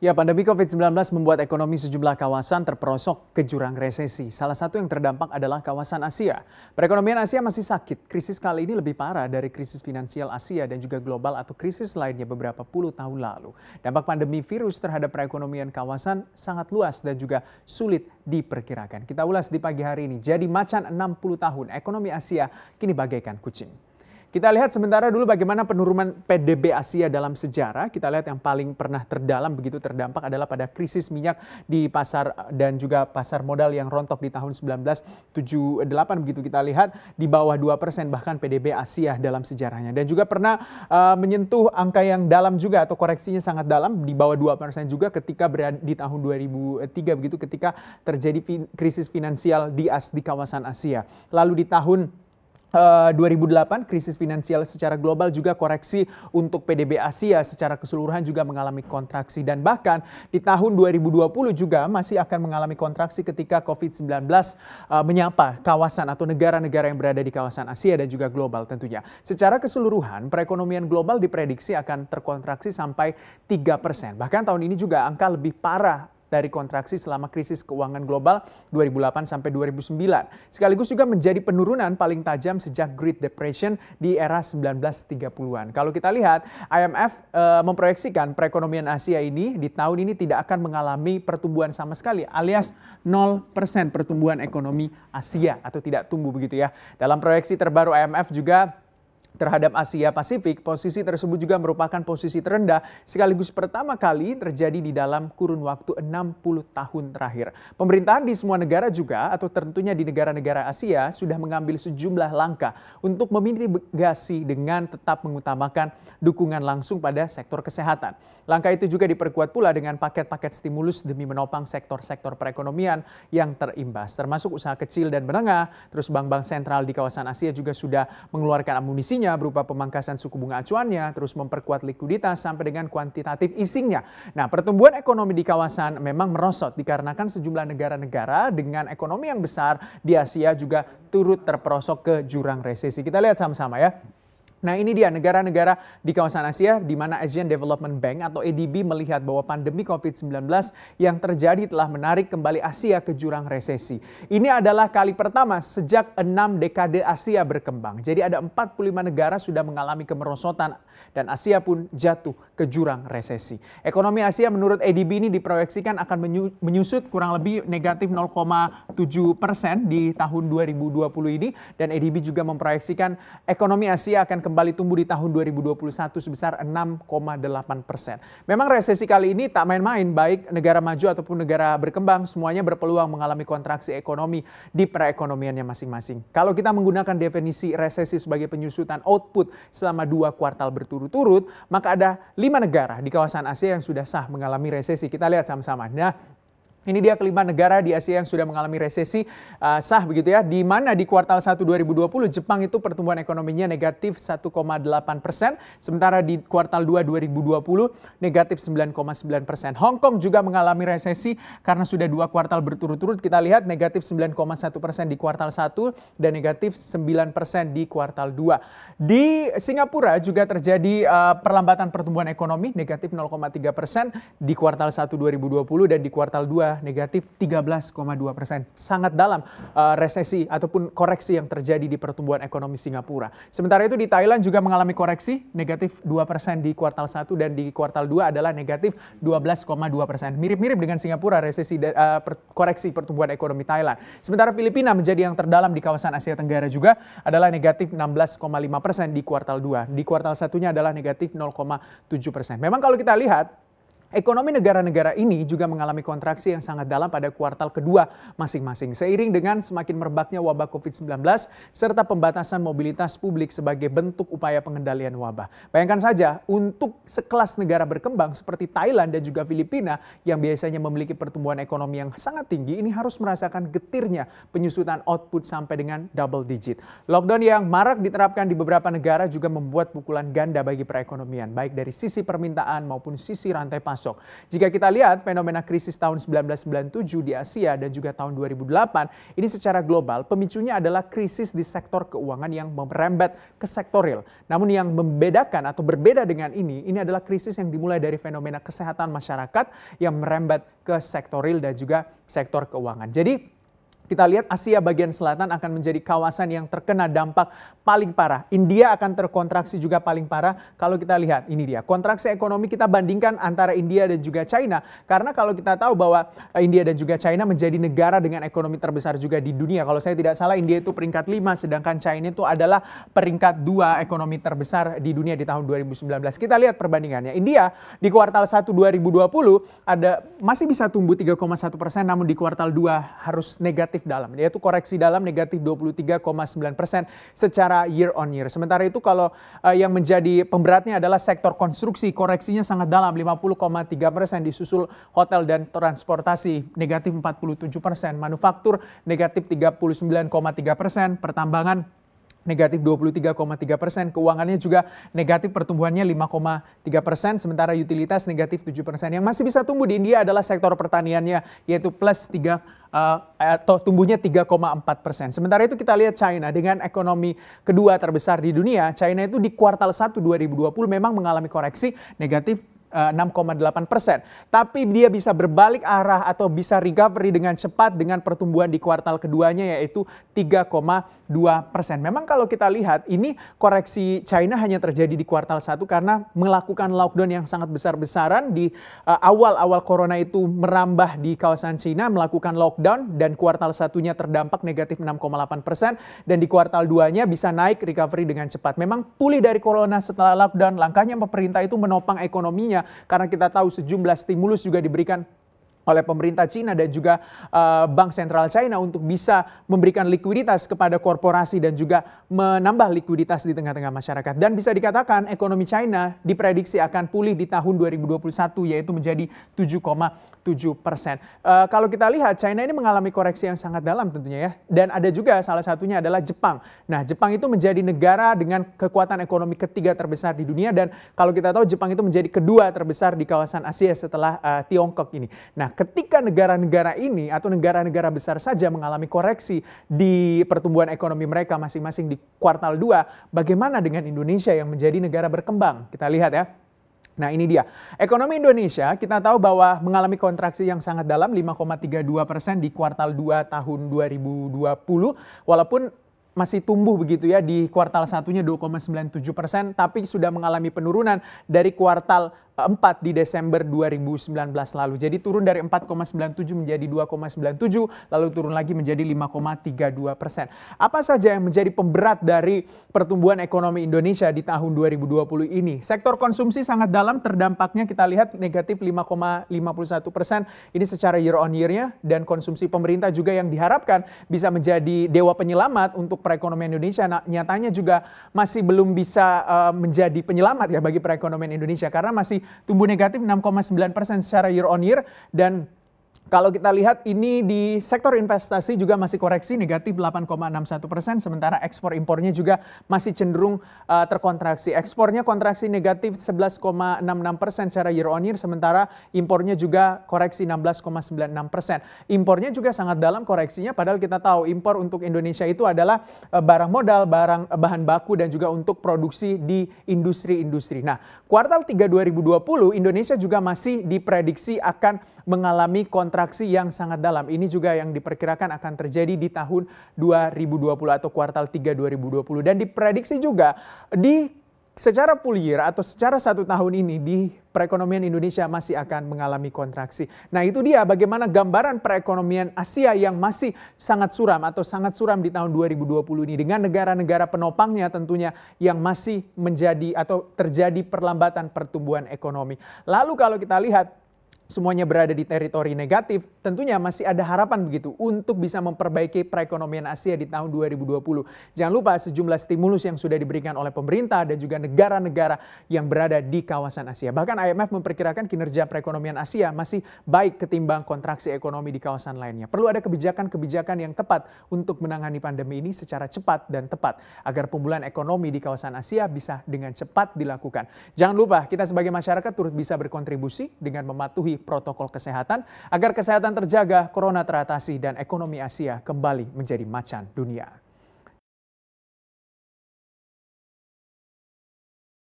Ya, pandemi COVID-19 membuat ekonomi sejumlah kawasan terperosok ke jurang resesi. Salah satu yang terdampak adalah kawasan Asia. Perekonomian Asia masih sakit. Krisis kali ini lebih parah dari krisis finansial Asia dan juga global atau krisis lainnya beberapa puluh tahun lalu. Dampak pandemi virus terhadap perekonomian kawasan sangat luas dan juga sulit diperkirakan. Kita ulas di pagi hari ini. Jadi macan 60 tahun, ekonomi Asia kini bagaikan kucing. Kita lihat sementara dulu bagaimana penurunan PDB Asia dalam sejarah. Kita lihat yang paling pernah terdalam begitu terdampak adalah pada krisis minyak di pasar eh, dan juga pasar modal yang rontok di tahun 1978 begitu kita lihat di bawah 2% bahkan PDB Asia dalam sejarahnya. Dan juga pernah uh, menyentuh angka yang dalam juga atau koreksinya sangat dalam di bawah 2% juga ketika berada di tahun 2003 begitu ketika terjadi krisis finansial di, as, di kawasan Asia. Lalu di tahun 2008 eh, krisis finansial secara global juga koreksi untuk PDB Asia secara keseluruhan juga mengalami kontraksi dan bahkan di tahun 2020 juga masih akan mengalami kontraksi ketika COVID-19 eh, menyapa kawasan atau negara-negara yang berada di kawasan Asia dan juga global tentunya. Secara keseluruhan perekonomian global diprediksi akan terkontraksi sampai 3%. Bahkan tahun ini juga angka lebih parah dari kontraksi selama krisis keuangan global 2008 sampai 2009. Sekaligus juga menjadi penurunan paling tajam sejak Great Depression di era 1930-an. Kalau kita lihat, IMF e, eh, memproyeksikan perekonomian Asia ini di tahun ini tidak akan mengalami pertumbuhan sama sekali alias 0% pertumbuhan ekonomi Asia atau tidak tumbuh begitu ya. Dalam proyeksi terbaru IMF juga terhadap Asia Pasifik, posisi tersebut juga merupakan posisi terendah sekaligus pertama kali terjadi di dalam kurun waktu 60 tahun terakhir. Pemerintahan di semua negara juga atau tentunya di negara-negara Asia sudah mengambil sejumlah langkah untuk memitigasi dengan tetap mengutamakan dukungan langsung pada sektor kesehatan. Langkah itu juga diperkuat pula dengan paket-paket stimulus demi menopang sektor-sektor perekonomian yang terimbas, termasuk usaha kecil dan menengah. Terus bank-bank sentral di kawasan Asia juga sudah mengeluarkan amunisinya lainnya berupa pemangkasan suku bunga acuannya, terus memperkuat likuiditas sampai dengan kuantitatif isinya. Nah, pertumbuhan ekonomi di kawasan memang merosot dikarenakan sejumlah negara-negara dengan ekonomi yang besar di Asia juga turut terperosok ke jurang resesi. Kita lihat sama-sama ya. Nah ini dia negara-negara di kawasan Asia di mana Asian Development Bank atau ADB melihat bahwa pandemi COVID-19 yang terjadi telah menarik kembali Asia ke jurang resesi. Ini adalah kali pertama sejak enam dekade Asia berkembang. Jadi ada 45 negara sudah mengalami kemerosotan dan Asia pun jatuh ke jurang resesi. Ekonomi Asia menurut ADB ini diproyeksikan akan menyusut kurang lebih negatif 0,7 persen di tahun 2020 ini. Dan ADB juga memproyeksikan ekonomi Asia akan kembali tumbuh di tahun 2021 sebesar 6,8 persen. Memang resesi kali ini tak main-main, baik negara maju ataupun negara berkembang, semuanya berpeluang mengalami kontraksi ekonomi di perekonomiannya masing-masing. Kalau kita menggunakan definisi resesi sebagai penyusutan output selama dua kuartal berturut-turut, maka ada lima negara di kawasan Asia yang sudah sah mengalami resesi. Kita lihat sama-sama. Nah, ini dia kelima negara di Asia yang sudah mengalami resesi uh, sah begitu ya. Di mana di kuartal 1 2020 Jepang itu pertumbuhan ekonominya negatif 1,8 persen. Sementara di kuartal 2 2020 negatif 9,9 persen. Hong Kong juga mengalami resesi karena sudah dua kuartal berturut-turut. Kita lihat negatif 9,1 persen di kuartal 1 dan negatif 9 persen di kuartal 2. Di Singapura juga terjadi uh, perlambatan pertumbuhan ekonomi negatif 0,3 persen di kuartal 1 2020 dan di kuartal 2 negatif 13,2 persen. Sangat dalam uh, resesi ataupun koreksi yang terjadi di pertumbuhan ekonomi Singapura. Sementara itu di Thailand juga mengalami koreksi negatif 2 persen di kuartal 1 dan di kuartal 2 adalah negatif 12,2 persen. Mirip-mirip dengan Singapura resesi uh, per, koreksi pertumbuhan ekonomi Thailand. Sementara Filipina menjadi yang terdalam di kawasan Asia Tenggara juga adalah negatif 16,5 persen di kuartal 2. Di kuartal satunya adalah negatif 0,7 persen. Memang kalau kita lihat Ekonomi negara-negara ini juga mengalami kontraksi yang sangat dalam pada kuartal kedua masing-masing seiring dengan semakin merebaknya wabah COVID-19 serta pembatasan mobilitas publik sebagai bentuk upaya pengendalian wabah. Bayangkan saja untuk sekelas negara berkembang seperti Thailand dan juga Filipina yang biasanya memiliki pertumbuhan ekonomi yang sangat tinggi ini harus merasakan getirnya penyusutan output sampai dengan double digit. Lockdown yang marak diterapkan di beberapa negara juga membuat pukulan ganda bagi perekonomian baik dari sisi permintaan maupun sisi rantai pasok masuk. Jika kita lihat fenomena krisis tahun 1997 di Asia dan juga tahun 2008, ini secara global pemicunya adalah krisis di sektor keuangan yang merembet ke sektor real. Namun yang membedakan atau berbeda dengan ini, ini adalah krisis yang dimulai dari fenomena kesehatan masyarakat yang merembet ke sektor real dan juga sektor keuangan. Jadi kita lihat Asia bagian selatan akan menjadi kawasan yang terkena dampak paling parah. India akan terkontraksi juga paling parah. Kalau kita lihat, ini dia kontraksi ekonomi kita bandingkan antara India dan juga China. Karena kalau kita tahu bahwa eh, India dan juga China menjadi negara dengan ekonomi terbesar juga di dunia. Kalau saya tidak salah, India itu peringkat 5, sedangkan China itu adalah peringkat 2 ekonomi terbesar di dunia di tahun 2019. Kita lihat perbandingannya. India di kuartal 1 2020 ada masih bisa tumbuh 3,1 persen, namun di kuartal 2 harus negatif negatif dalam, yaitu koreksi dalam negatif 23,9 persen secara year on year. Sementara itu kalau uh, yang menjadi pemberatnya adalah sektor konstruksi, koreksinya sangat dalam 50,3 persen, disusul hotel dan transportasi negatif 47 persen, manufaktur negatif 39,3 persen, pertambangan negatif 23,3 persen. Keuangannya juga negatif pertumbuhannya 5,3 persen, sementara utilitas negatif 7 persen. Yang masih bisa tumbuh di India adalah sektor pertaniannya, yaitu plus 3 uh, eh, eh, atau tumbuhnya 3,4 persen. Sementara itu kita lihat China dengan ekonomi kedua terbesar di dunia, China itu di kuartal 1 2020 memang mengalami koreksi negatif 6,8 eh, persen. Tapi dia bisa berbalik arah atau bisa recovery dengan cepat dengan pertumbuhan di kuartal keduanya yaitu 3,2 persen. Memang kalau kita lihat ini koreksi China hanya terjadi di kuartal 1 karena melakukan lockdown yang sangat besar-besaran di eh, awal-awal corona itu merambah di kawasan China melakukan lockdown dan kuartal satunya terdampak negatif 6,8 persen dan di kuartal 2-nya bisa naik recovery dengan cepat. Memang pulih dari corona setelah lockdown langkahnya pemerintah itu menopang ekonominya karena kita tahu sejumlah stimulus juga diberikan oleh pemerintah China dan juga uh, Bank Sentral China untuk bisa memberikan likuiditas kepada korporasi dan juga menambah likuiditas di tengah-tengah masyarakat. Dan bisa dikatakan ekonomi China diprediksi akan pulih di tahun 2021 yaitu menjadi 7,7 persen. Uh, kalau kita lihat China ini mengalami koreksi yang sangat dalam tentunya ya. Dan ada juga salah satunya adalah Jepang. Nah Jepang itu menjadi negara dengan kekuatan ekonomi ketiga terbesar di dunia dan kalau kita tahu Jepang itu menjadi kedua terbesar di kawasan Asia setelah uh, Tiongkok ini. Nah ketika negara-negara ini atau negara-negara besar saja mengalami koreksi di pertumbuhan ekonomi mereka masing-masing di kuartal 2, bagaimana dengan Indonesia yang menjadi negara berkembang? Kita lihat ya. Nah ini dia, ekonomi Indonesia kita tahu bahwa mengalami kontraksi yang sangat dalam 5,32 persen di kuartal 2 tahun 2020 walaupun masih tumbuh begitu ya di kuartal satunya 2,97 persen tapi sudah mengalami penurunan dari kuartal 4 di Desember 2019 lalu. Jadi turun dari 4,97 menjadi 2,97 lalu turun lagi menjadi 5,32 persen. Apa saja yang menjadi pemberat dari pertumbuhan ekonomi Indonesia di tahun 2020 ini? Sektor konsumsi sangat dalam terdampaknya kita lihat negatif 5,51 persen ini secara year on year dan konsumsi pemerintah juga yang diharapkan bisa menjadi dewa penyelamat untuk perekonomian Indonesia. Nah, nyatanya juga masih belum bisa uh, menjadi penyelamat ya bagi perekonomian Indonesia karena masih tumbuh negatif 6,9% secara year on year dan kalau kita lihat ini di sektor investasi juga masih koreksi negatif 8,61 persen, sementara ekspor impornya juga masih cenderung uh, terkontraksi. Ekspornya kontraksi negatif 11,66 persen secara year on year, sementara impornya juga koreksi 16,96 persen. Impornya juga sangat dalam koreksinya, padahal kita tahu impor untuk Indonesia itu adalah uh, barang modal, barang uh, bahan baku dan juga untuk produksi di industri-industri. Nah, kuartal 3 2020 Indonesia juga masih diprediksi akan mengalami kontraksi kontraksi yang sangat dalam. Ini juga yang diperkirakan akan terjadi di tahun 2020 atau kuartal 3 2020 dan diprediksi juga di secara full year atau secara satu tahun ini di perekonomian Indonesia masih akan mengalami kontraksi. Nah itu dia bagaimana gambaran perekonomian Asia yang masih sangat suram atau sangat suram di tahun 2020 ini dengan negara-negara penopangnya tentunya yang masih menjadi atau terjadi perlambatan pertumbuhan ekonomi. Lalu kalau kita lihat semuanya berada di teritori negatif, tentunya masih ada harapan begitu untuk bisa memperbaiki perekonomian Asia di tahun 2020. Jangan lupa sejumlah stimulus yang sudah diberikan oleh pemerintah dan juga negara-negara yang berada di kawasan Asia. Bahkan IMF memperkirakan kinerja perekonomian Asia masih baik ketimbang kontraksi ekonomi di kawasan lainnya. Perlu ada kebijakan-kebijakan yang tepat untuk menangani pandemi ini secara cepat dan tepat agar pemulihan ekonomi di kawasan Asia bisa dengan cepat dilakukan. Jangan lupa kita sebagai masyarakat turut bisa berkontribusi dengan mematuhi protokol kesehatan agar kesehatan terjaga, corona teratasi, dan ekonomi Asia kembali menjadi macan dunia.